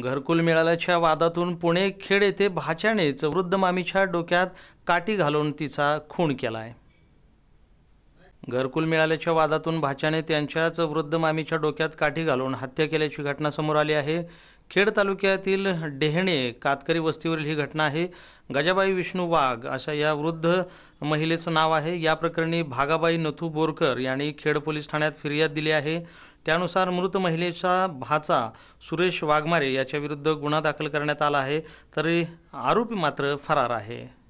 घरकुल मिळाल्याच्या वादातून पुणे खेड येथे भाच्यानेच वृद्ध मामीच्या डोक्यात काठी घालून तिचा खून केला आहे घरकुल मिळाल्याच्या वादातून भाच्याने त्यांच्याच वृद्ध मामीच्या डोक्यात काठी घालून हत्या केल्याची घटना समोर आली आहे खेड तालुक्यातील डेहणे कातकरी वस्तीवरील ही घटना आहे गजाबाई विष्णू वाघ अशा या वृद्ध महिलेचं नाव आहे या प्रकरणी भागाबाई नथू बोरकर यांनी खेड पोलीस ठाण्यात फिर्याद दिली आहे त्यानुसार मृत महिलेचा भाचा सुरेश वाघमारे याच्याविरुद्ध गुन्हा दाखल करण्यात आला आहे तरी आरोपी मात्र फरार आहे